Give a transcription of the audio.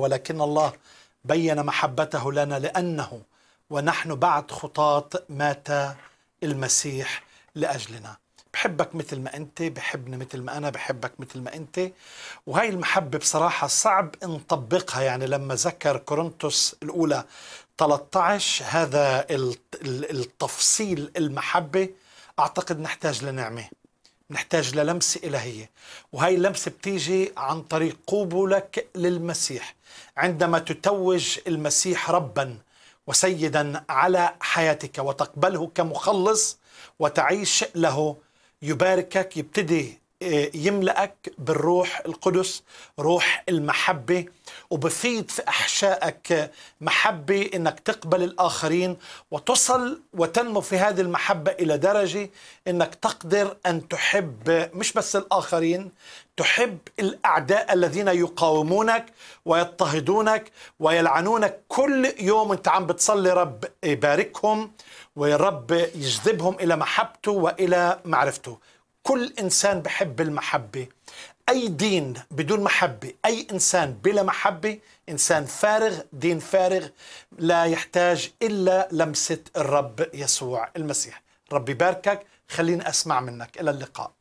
ولكن الله بين محبته لنا لأنه ونحن بعد خطاة مات المسيح لأجلنا بحبك مثل ما أنت بحبني مثل ما أنا بحبك مثل ما أنت وهي المحبة بصراحة صعب نطبقها يعني لما ذكر كورنثوس الأولى 13 هذا التفصيل المحبة أعتقد نحتاج لنعمه نحتاج للمسة إلهية وهي اللمسة بتيجي عن طريق قبولك للمسيح عندما تتوج المسيح ربا وسيدا على حياتك وتقبله كمخلص وتعيش له يباركك يبتدي آه، يملأك بالروح القدس روح المحبة وبفيد في أحشائك محبة أنك تقبل الآخرين وتصل وتنمو في هذه المحبة إلى درجة أنك تقدر أن تحب مش بس الآخرين تحب الأعداء الذين يقاومونك ويضطهدونك ويلعنونك كل يوم أنت عم بتصلي رب يباركهم ويا رب يجذبهم إلى محبته وإلى معرفته كل إنسان بحب المحبة أي دين بدون محبة أي إنسان بلا محبة إنسان فارغ دين فارغ لا يحتاج إلا لمسة الرب يسوع المسيح ربي باركك خليني أسمع منك إلى اللقاء